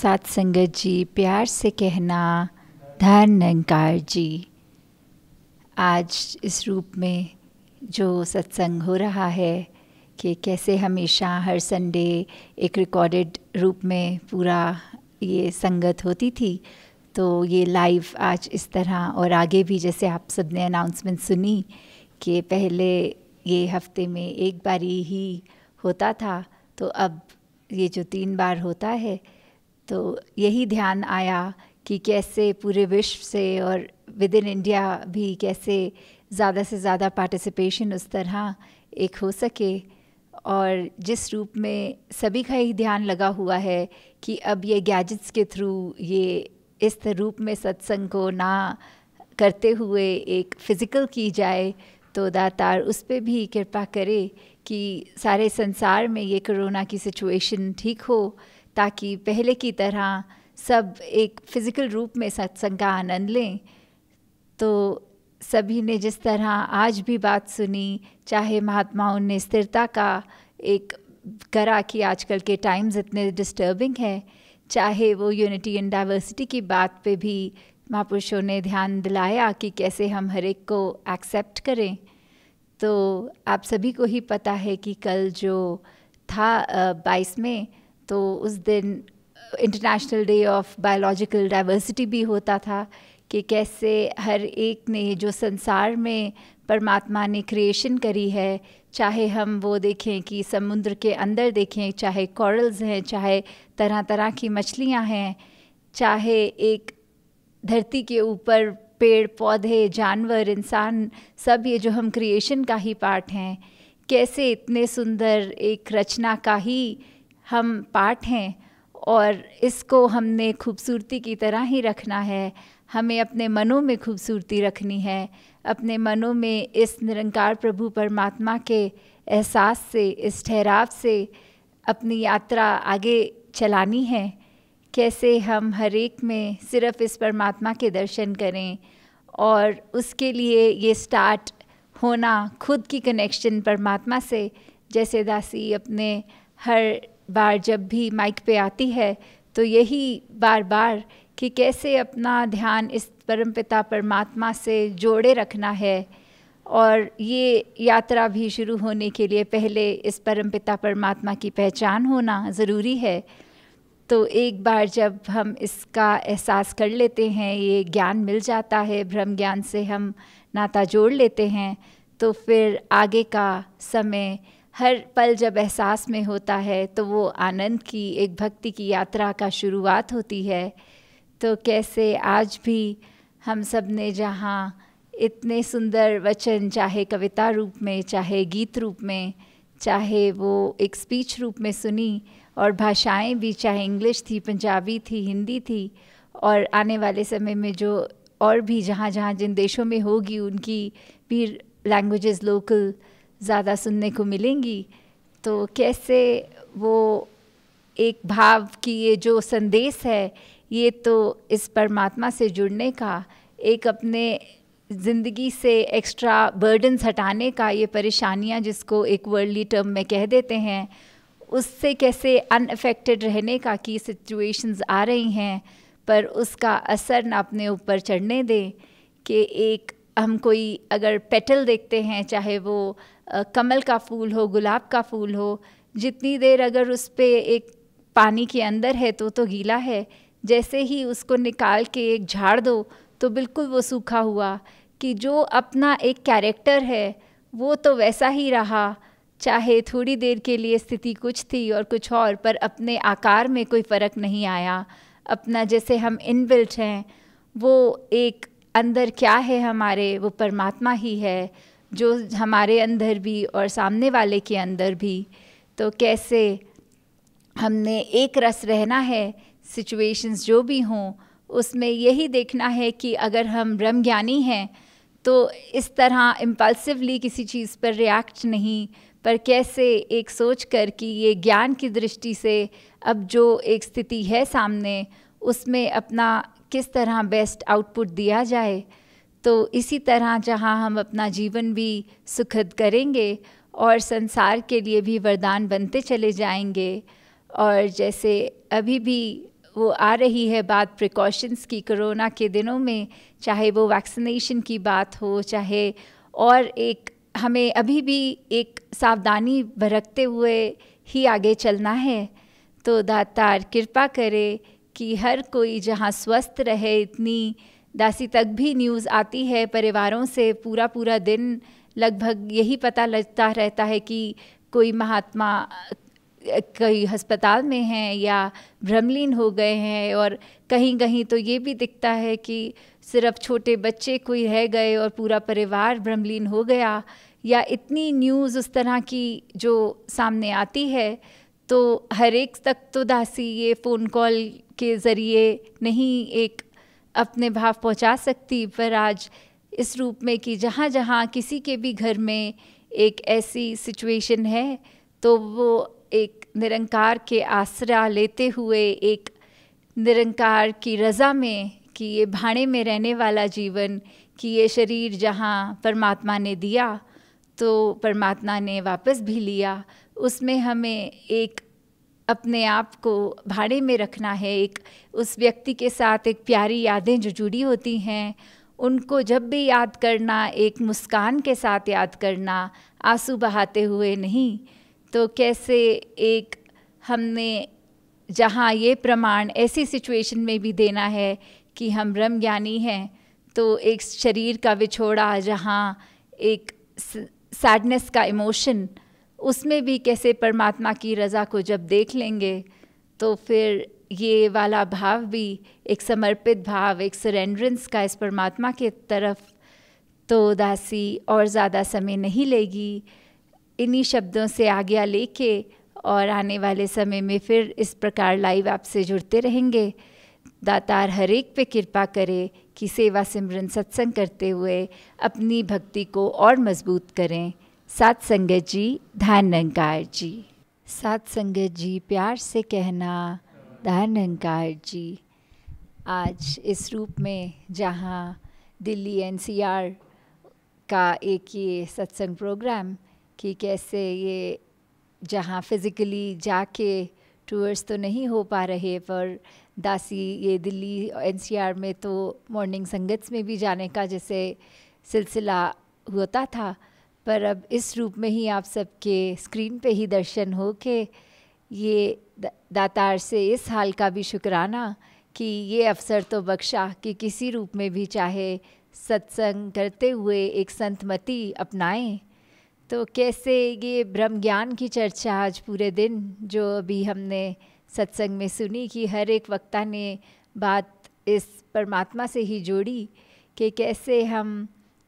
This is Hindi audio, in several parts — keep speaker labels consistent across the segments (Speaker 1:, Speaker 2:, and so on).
Speaker 1: साथ संगत जी प्यार से कहना धन अंकार जी आज इस रूप में जो सत्संग हो रहा है कि कैसे हमेशा हर संडे एक रिकॉर्डेड रूप में पूरा ये संगत होती थी तो ये लाइव आज इस तरह और आगे भी जैसे आप सब ने अनाउंसमेंट सुनी कि पहले ये हफ्ते में एक बारी ही होता था तो अब ये जो तीन बार होता है तो यही ध्यान आया कि कैसे पूरे विश्व से और विद इन इंडिया भी कैसे ज़्यादा से ज़्यादा पार्टिसिपेशन उस तरह एक हो सके और जिस रूप में सभी का ही ध्यान लगा हुआ है कि अब ये गैजेट्स के थ्रू ये इस रूप में सत्संग को ना करते हुए एक फ़िज़िकल की जाए तो दातार उस पर भी कृपा करे कि सारे संसार में ये कोरोना की सिचुएशन ठीक हो ताकि पहले की तरह सब एक फिज़िकल रूप में सत्संग का आनंद लें तो सभी ने जिस तरह आज भी बात सुनी चाहे महात्माओं ने स्थिरता का एक करा कि आजकल के टाइम्स इतने डिस्टर्बिंग हैं चाहे वो यूनिटी एंड डाइवर्सिटी की बात पे भी महापुरुषों ने ध्यान दिलाया कि कैसे हम हर एक को एक्सेप्ट करें तो आप सभी को ही पता है कि कल जो था बाईस में तो उस दिन international day of biological diversity भी होता था कि कैसे हर एक ने जो संसार में परमात्मा ने क्रिएशन करी है चाहे हम वो देखें कि समुद्र के अंदर देखें चाहे कॉरल्स हैं चाहे तरह तरह की मछलियां हैं चाहे एक धरती के ऊपर पेड़ पौधे जानवर इंसान सब ये जो हम क्रिएशन का ही पार्ट हैं कैसे इतने सुंदर एक रचना का ही हम पार्ट हैं और इसको हमने खूबसूरती की तरह ही रखना है हमें अपने मनों में खूबसूरती रखनी है अपने मनों में इस निरंकार प्रभु परमात्मा के एहसास से इस ठहराव से अपनी यात्रा आगे चलानी है कैसे हम हर एक में सिर्फ इस परमात्मा के दर्शन करें और उसके लिए ये स्टार्ट होना खुद की कनेक्शन परमात्मा से जैसे दासी अपने हर बार जब भी माइक पे आती है तो यही बार बार कि कैसे अपना ध्यान इस परमपिता परमात्मा से जोड़े रखना है और ये यात्रा भी शुरू होने के लिए पहले इस परमपिता परमात्मा की पहचान होना ज़रूरी है तो एक बार जब हम इसका एहसास कर लेते हैं ये ज्ञान मिल जाता है ब्रह्म ज्ञान से हम नाता जोड़ लेते हैं तो फिर आगे का समय हर पल जब एहसास में होता है तो वो आनंद की एक भक्ति की यात्रा का शुरुआत होती है तो कैसे आज भी हम सब ने जहाँ इतने सुंदर वचन चाहे कविता रूप में चाहे गीत रूप में चाहे वो एक स्पीच रूप में सुनी और भाषाएं भी चाहे इंग्लिश थी पंजाबी थी हिंदी थी और आने वाले समय में जो और भी जहाँ जहाँ जिन देशों में होगी उनकी भी लैंग्वेजेस लोकल ज़्यादा सुनने को मिलेंगी तो कैसे वो एक भाव की ये जो संदेश है ये तो इस परमात्मा से जुड़ने का एक अपने ज़िंदगी से एक्स्ट्रा बर्डन्स हटाने का ये परेशानियाँ जिसको एक वर्ल्डली टर्म में कह देते हैं उससे कैसे अनअफेक्टेड रहने का की सिचुएशंस आ रही हैं पर उसका असर ना अपने ऊपर चढ़ने दें कि एक हम कोई अगर पेटल देखते हैं चाहे वो कमल का फूल हो गुलाब का फूल हो जितनी देर अगर उस पर एक पानी के अंदर है तो तो गीला है जैसे ही उसको निकाल के एक झाड़ दो तो बिल्कुल वो सूखा हुआ कि जो अपना एक कैरेक्टर है वो तो वैसा ही रहा चाहे थोड़ी देर के लिए स्थिति कुछ थी और कुछ और पर अपने आकार में कोई फ़र्क नहीं आया अपना जैसे हम इनबिल्ट हैं वो एक अंदर क्या है हमारे वो परमात्मा ही है जो हमारे अंदर भी और सामने वाले के अंदर भी तो कैसे हमने एक रस रहना है सिचुएशंस जो भी हों उसमें यही देखना है कि अगर हम ब्रह्म ज्ञानी हैं तो इस तरह इम्पल्सिवली किसी चीज़ पर रिएक्ट नहीं पर कैसे एक सोच कर कि ये ज्ञान की दृष्टि से अब जो एक स्थिति है सामने उसमें अपना किस तरह बेस्ट आउटपुट दिया जाए तो इसी तरह जहाँ हम अपना जीवन भी सुखद करेंगे और संसार के लिए भी वरदान बनते चले जाएंगे और जैसे अभी भी वो आ रही है बात प्रिकॉशंस की कोरोना के दिनों में चाहे वो वैक्सीनेशन की बात हो चाहे और एक हमें अभी भी एक सावधानी बरतते हुए ही आगे चलना है तो दातार कृपा करे कि हर कोई जहाँ स्वस्थ रहे इतनी दासी तक भी न्यूज़ आती है परिवारों से पूरा पूरा दिन लगभग यही पता लगता रहता है कि कोई महात्मा कई अस्पताल में हैं या भ्रमलीन हो गए हैं और कहीं कहीं तो ये भी दिखता है कि सिर्फ छोटे बच्चे कोई रह गए और पूरा परिवार भ्रमलीन हो गया या इतनी न्यूज़ उस तरह की जो सामने आती है तो हर एक तक तो दासी ये फ़ोन कॉल के ज़रिए नहीं एक अपने भाव पहुंचा सकती पर आज इस रूप में कि जहाँ जहाँ किसी के भी घर में एक ऐसी सिचुएशन है तो वो एक निरंकार के आसरा लेते हुए एक निरंकार की रज़ा में कि ये भाड़े में रहने वाला जीवन कि ये शरीर जहाँ परमात्मा ने दिया तो परमात्मा ने वापस भी लिया उसमें हमें एक अपने आप को भाड़े में रखना है एक उस व्यक्ति के साथ एक प्यारी यादें जो जुड़ी होती हैं उनको जब भी याद करना एक मुस्कान के साथ याद करना आंसू बहाते हुए नहीं तो कैसे एक हमने जहाँ ये प्रमाण ऐसी सिचुएशन में भी देना है कि हम ब्रह्म ज्ञानी हैं तो एक शरीर का विछोड़ा जहाँ एक सैडनेस का इमोशन उसमें भी कैसे परमात्मा की रज़ा को जब देख लेंगे तो फिर ये वाला भाव भी एक समर्पित भाव एक सरेंड्रेंस का इस परमात्मा के तरफ तो उदासी और ज़्यादा समय नहीं लेगी इन्हीं शब्दों से आज्ञा लेके और आने वाले समय में फिर इस प्रकार लाइव आपसे जुड़ते रहेंगे दातार हर एक पे कृपा करे कि सेवा सिमरन सत्संग करते हुए अपनी भक्ति को और मजबूत करें सात संगत जी अंकार जी सात संगत जी प्यार से कहना अंकार जी आज इस रूप में जहाँ दिल्ली एनसीआर का एक ये सत्संग प्रोग्राम कि कैसे ये जहाँ फिज़िकली जाके टूर्स तो नहीं हो पा रहे पर दासी ये दिल्ली एनसीआर में तो मॉर्निंग संगत में भी जाने का जैसे सिलसिला होता था पर अब इस रूप में ही आप सबके स्क्रीन पे ही दर्शन हो के ये दातार से इस हाल का भी शुक्राना कि ये अवसर तो बख्शा कि किसी रूप में भी चाहे सत्संग करते हुए एक संतमति अपनाएं तो कैसे ये ब्रह्म ज्ञान की चर्चा आज पूरे दिन जो अभी हमने सत्संग में सुनी कि हर एक वक्ता ने बात इस परमात्मा से ही जोड़ी कि कैसे हम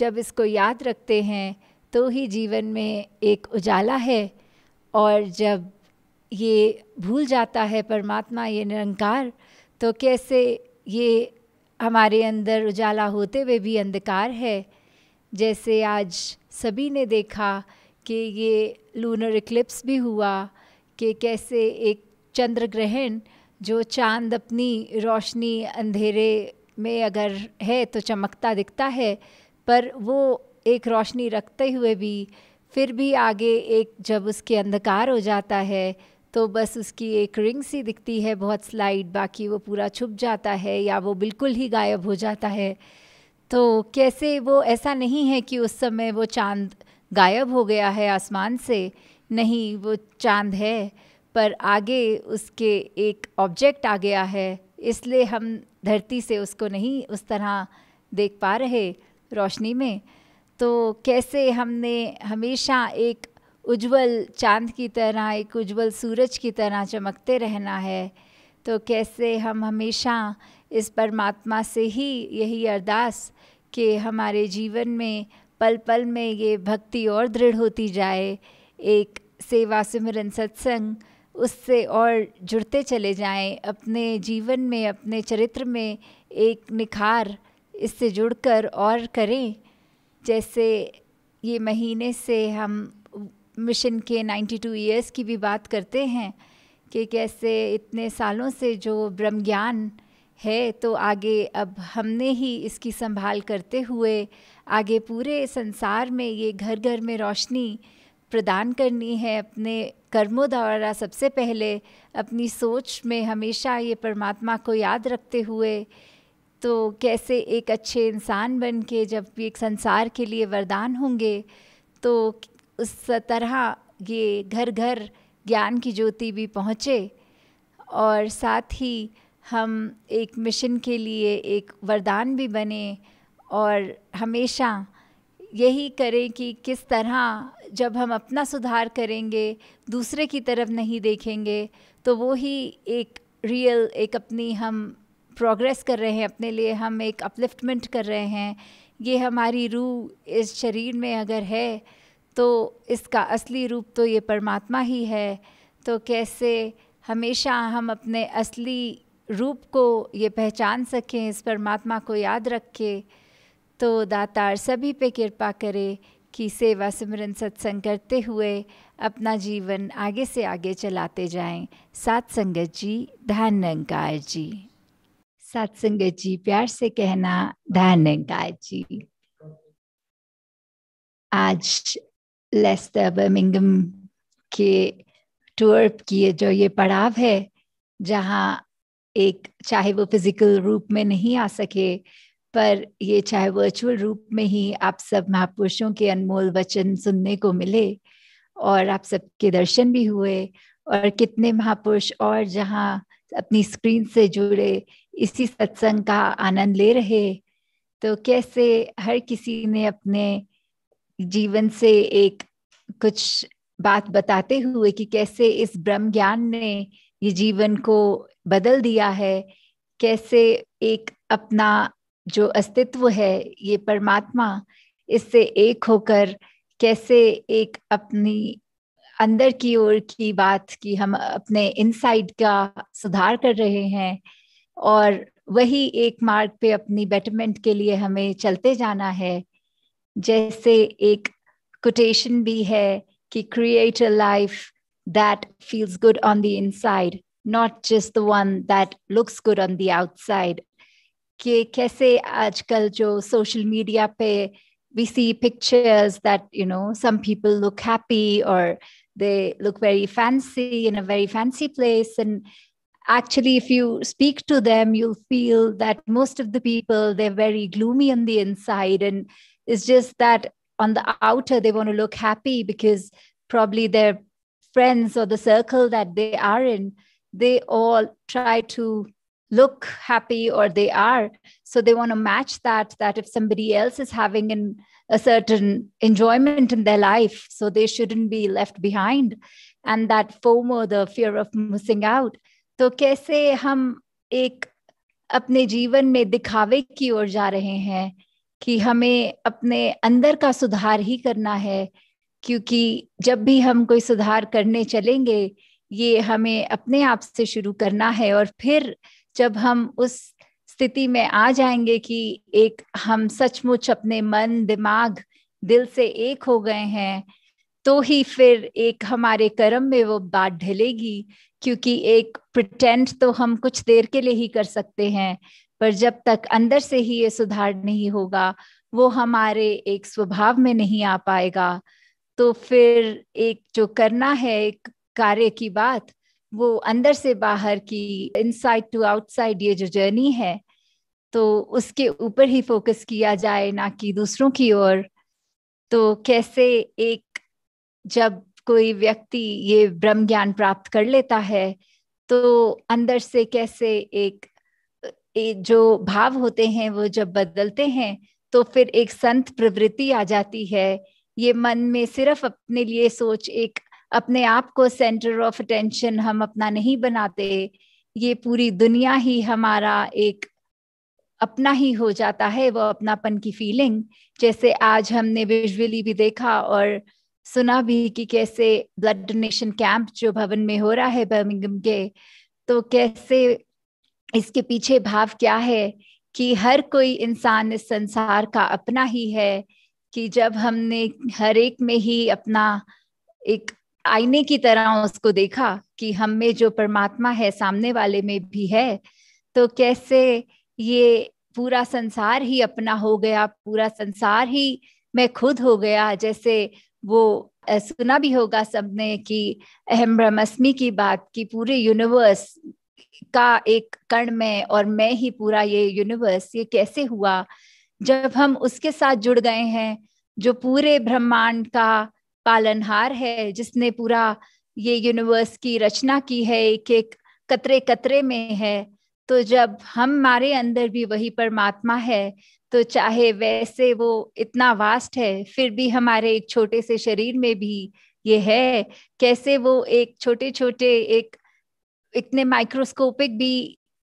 Speaker 1: जब इसको याद रखते हैं तो ही जीवन में एक उजाला है और जब ये भूल जाता है परमात्मा ये निरंकार तो कैसे ये हमारे अंदर उजाला होते हुए भी अंधकार है जैसे आज सभी ने देखा कि ये लूनर इक्लिप्स भी हुआ कि कैसे एक चंद्र ग्रहण जो चांद अपनी रोशनी अंधेरे में अगर है तो चमकता दिखता है पर वो एक रोशनी रखते हुए भी फिर भी आगे एक जब उसके अंधकार हो जाता है तो बस उसकी एक रिंग सी दिखती है बहुत स्लाइड बाकी वो पूरा छुप जाता है या वो बिल्कुल ही गायब हो जाता है तो कैसे वो ऐसा नहीं है कि उस समय वो चांद गायब हो गया है आसमान से नहीं वो चांद है पर आगे उसके एक ऑब्जेक्ट आ गया है इसलिए हम धरती से उसको नहीं उस तरह देख पा रहे रोशनी में तो कैसे हमने हमेशा एक उज्जवल चांद की तरह एक उज्जवल सूरज की तरह चमकते रहना है तो कैसे हम हमेशा इस परमात्मा से ही यही अरदास कि हमारे जीवन में पल पल में ये भक्ति और दृढ़ होती जाए एक सेवा सिमरन सत्संग उससे और जुड़ते चले जाएं अपने जीवन में अपने चरित्र में एक निखार इससे जुड़कर और करें जैसे ये महीने से हम मिशन के 92 ईयर्स की भी बात करते हैं कि कैसे इतने सालों से जो ब्रह्म ज्ञान है तो आगे अब हमने ही इसकी संभाल करते हुए आगे पूरे संसार में ये घर घर में रोशनी प्रदान करनी है अपने कर्मों द्वारा सबसे पहले अपनी सोच में हमेशा ये परमात्मा को याद रखते हुए तो कैसे एक अच्छे इंसान बन के जब एक संसार के लिए वरदान होंगे तो उस तरह ये घर घर ज्ञान की ज्योति भी पहुँचे और साथ ही हम एक मिशन के लिए एक वरदान भी बने और हमेशा यही करें कि किस तरह जब हम अपना सुधार करेंगे दूसरे की तरफ नहीं देखेंगे तो वो ही एक रियल एक अपनी हम प्रोग्रेस कर रहे हैं अपने लिए हम एक अपलिफ्टमेंट कर रहे हैं ये हमारी रूह इस शरीर में अगर है तो इसका असली रूप तो ये परमात्मा ही है तो कैसे हमेशा हम अपने असली रूप को ये पहचान सकें इस परमात्मा को याद रख के तो दातार सभी पे कृपा करे कि सेवा सिमरन सत्संग करते हुए अपना जीवन आगे से आगे चलाते जाएं सात संगत जी धनंकार जी सत्संग जी प्यार से कहना धन गाय जी आज लेस्टर बर्मिंगम के टूर किए जो ये पड़ाव है जहाँ एक चाहे वो फिजिकल रूप में नहीं आ सके पर ये चाहे वर्चुअल रूप में ही आप सब महापुरुषों के अनमोल वचन सुनने को मिले और आप सबके दर्शन भी हुए और कितने महापुरुष और जहाँ अपनी स्क्रीन से जुड़े इसी सत्संग का आनंद ले रहे तो कैसे हर किसी ने अपने जीवन से एक कुछ बात बताते हुए कि कैसे इस ब्रह्म ज्ञान ने ये जीवन को बदल दिया है कैसे एक अपना जो अस्तित्व है ये परमात्मा इससे एक होकर कैसे एक अपनी अंदर की ओर की बात की हम अपने इनसाइड का सुधार कर रहे हैं और वही एक मार्ग पे अपनी बेटरमेंट के लिए हमें चलते जाना है जैसे एक कोटेशन भी है कि create a life that feels good on the inside not just the one that looks good on the outside कि कैसे आजकल जो सोशल मीडिया पे we see pictures that you know some people look happy और they look very fancy in a very fancy place and actually if you speak to them you'll feel that most of the people they're very gloomy on the inside and it's just that on the outer they want to look happy because probably their friends or the circle that they are in they all try to look happy or they are so they want to match that that if somebody else is having an, a certain enjoyment in their life so they shouldn't be left behind and that fomo the fear of missing out तो कैसे हम एक अपने जीवन में दिखावे की ओर जा रहे हैं कि हमें अपने अंदर का सुधार ही करना है क्योंकि जब भी हम कोई सुधार करने चलेंगे ये हमें अपने आप से शुरू करना है और फिर जब हम उस स्थिति में आ जाएंगे कि एक हम सचमुच अपने मन दिमाग दिल से एक हो गए हैं तो ही फिर एक हमारे कर्म में वो बात ढलेगी क्योंकि एक प्रटेंट तो हम कुछ देर के लिए ही कर सकते हैं पर जब तक अंदर से ही ये सुधार नहीं होगा वो हमारे एक स्वभाव में नहीं आ पाएगा तो फिर एक जो करना है एक कार्य की बात वो अंदर से बाहर की इनसाइड टू आउटसाइड ये जो जर्नी है तो उसके ऊपर ही फोकस किया जाए ना कि दूसरों की ओर तो कैसे एक जब कोई व्यक्ति ये ब्रह्म ज्ञान प्राप्त कर लेता है तो अंदर से कैसे एक, एक जो भाव होते हैं वो जब बदलते हैं तो फिर एक संत प्रवृत्ति आ जाती है ये मन में सिर्फ अपने लिए सोच एक अपने आप को सेंटर ऑफ अटेंशन हम अपना नहीं बनाते ये पूरी दुनिया ही हमारा एक अपना ही हो जाता है वो अपनापन की फीलिंग जैसे आज हमने विजुअली भी देखा और सुना भी कि कैसे ब्लड डोनेशन कैंप जो भवन में हो रहा है बर्मिंगम के तो कैसे इसके पीछे भाव क्या है कि हर कोई इंसान इस संसार का अपना ही है कि जब हमने हर एक में ही अपना एक आईने की तरह उसको देखा कि हम में जो परमात्मा है सामने वाले में भी है तो कैसे ये पूरा संसार ही अपना हो गया पूरा संसार ही मैं खुद हो गया जैसे वो सुना भी होगा सबने कि अहम ब्रह्मस्मि की बात कि पूरे यूनिवर्स का एक कण में और मैं ही पूरा ये यूनिवर्स ये कैसे हुआ जब हम उसके साथ जुड़ गए हैं जो पूरे ब्रह्मांड का पालनहार है जिसने पूरा ये यूनिवर्स की रचना की है एक एक कतरे कतरे में है तो जब हमारे अंदर भी वही परमात्मा है तो चाहे वैसे वो इतना वास्ट है फिर भी हमारे एक छोटे से शरीर में भी ये है कैसे वो एक छोटे छोटे एक इतने माइक्रोस्कोपिक भी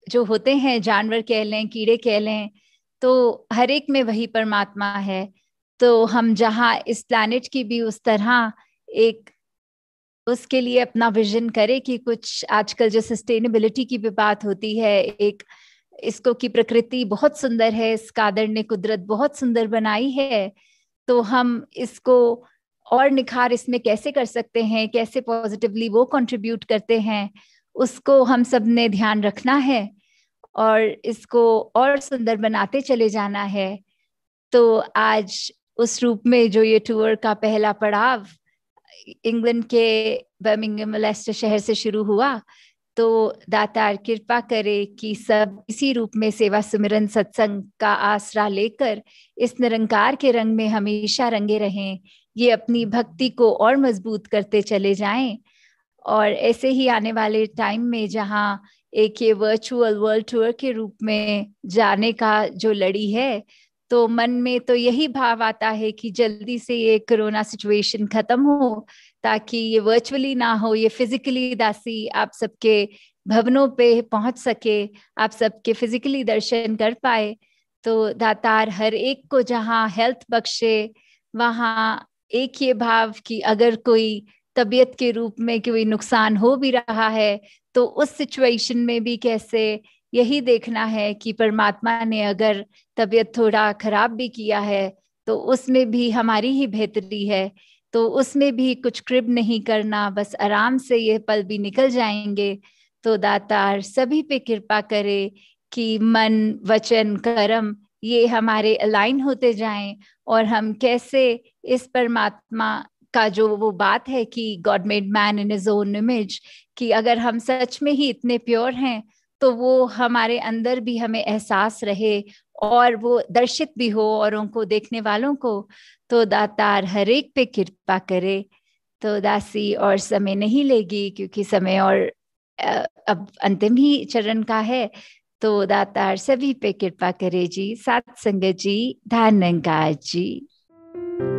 Speaker 1: जो होते हैं जानवर कह लें कीड़े कह लें तो हर एक में वही परमात्मा है तो हम जहाँ इस प्लानट की भी उस तरह एक उसके लिए अपना विजन करे कि कुछ आजकल जो सस्टेनेबिलिटी की भी बात होती है एक इसको की प्रकृति बहुत सुंदर है इस कादर ने कुदरत बहुत सुंदर बनाई है तो हम इसको और निखार इसमें कैसे कर सकते हैं कैसे पॉजिटिवली वो कंट्रीब्यूट करते हैं उसको हम सब ने ध्यान रखना है और इसको और सुंदर बनाते चले जाना है तो आज उस रूप में जो ये टूर का पहला पड़ाव इंग्लैंड के बर्मिंगम लेस्टर शहर से शुरू हुआ तो दातार कृपा करे कि सब इसी रूप में सेवा सुमिरन सत्संग का आसरा लेकर इस निरंकार के रंग में हमेशा रंगे रहें ये अपनी भक्ति को और मजबूत करते चले जाएं और ऐसे ही आने वाले टाइम में जहाँ एक ये वर्चुअल वर्ल्ड टूर के रूप में जाने का जो लड़ी है तो मन में तो यही भाव आता है कि जल्दी से ये कोरोना सिचुएशन खत्म हो ताकि ये वर्चुअली ना हो ये फिजिकली दासी आप सबके भवनों पे पहुंच सके आप सबके फिजिकली दर्शन कर पाए तो दातार हर एक को जहाँ हेल्थ बख्शे वहाँ एक ये भाव कि अगर कोई तबीयत के रूप में कोई नुकसान हो भी रहा है तो उस सिचुएशन में भी कैसे यही देखना है कि परमात्मा ने अगर तबीयत थोड़ा खराब भी किया है तो उसमें भी हमारी ही बेहतरी है तो उसमें भी कुछ क्रिब नहीं करना बस आराम से ये पल भी निकल जाएंगे तो दातार सभी पे कृपा करे कि मन वचन कर्म ये हमारे अलाइन होते जाएं और हम कैसे इस परमात्मा का जो वो बात है कि God made man in his own image कि अगर हम सच में ही इतने प्योर हैं तो वो हमारे अंदर भी हमें एहसास रहे और वो दर्शित भी हो और उनको देखने वालों को तो दातार हर एक पे कृपा करे तो दासी और समय नहीं लेगी क्योंकि समय और अब अंतिम ही चरण का है तो दातार सभी पे कृपा करे जी सात संगत जी धान जी